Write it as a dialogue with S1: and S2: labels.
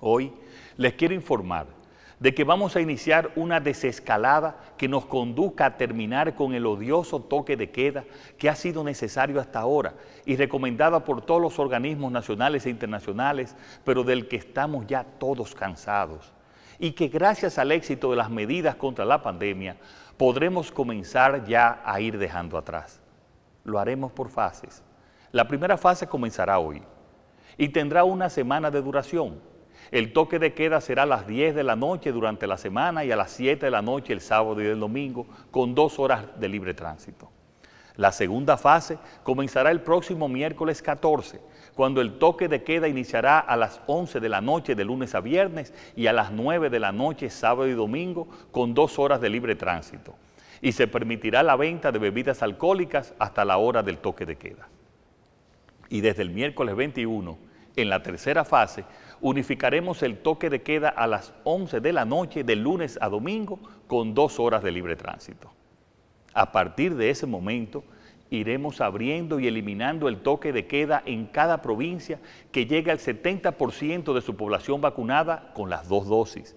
S1: Hoy les quiero informar de que vamos a iniciar una desescalada que nos conduzca a terminar con el odioso toque de queda que ha sido necesario hasta ahora y recomendada por todos los organismos nacionales e internacionales, pero del que estamos ya todos cansados. Y que gracias al éxito de las medidas contra la pandemia podremos comenzar ya a ir dejando atrás. Lo haremos por fases. La primera fase comenzará hoy y tendrá una semana de duración el toque de queda será a las 10 de la noche durante la semana y a las 7 de la noche el sábado y el domingo, con dos horas de libre tránsito. La segunda fase comenzará el próximo miércoles 14, cuando el toque de queda iniciará a las 11 de la noche de lunes a viernes y a las 9 de la noche sábado y domingo, con dos horas de libre tránsito. Y se permitirá la venta de bebidas alcohólicas hasta la hora del toque de queda. Y desde el miércoles 21 en la tercera fase, unificaremos el toque de queda a las 11 de la noche de lunes a domingo con dos horas de libre tránsito. A partir de ese momento, iremos abriendo y eliminando el toque de queda en cada provincia que llegue al 70% de su población vacunada con las dos dosis.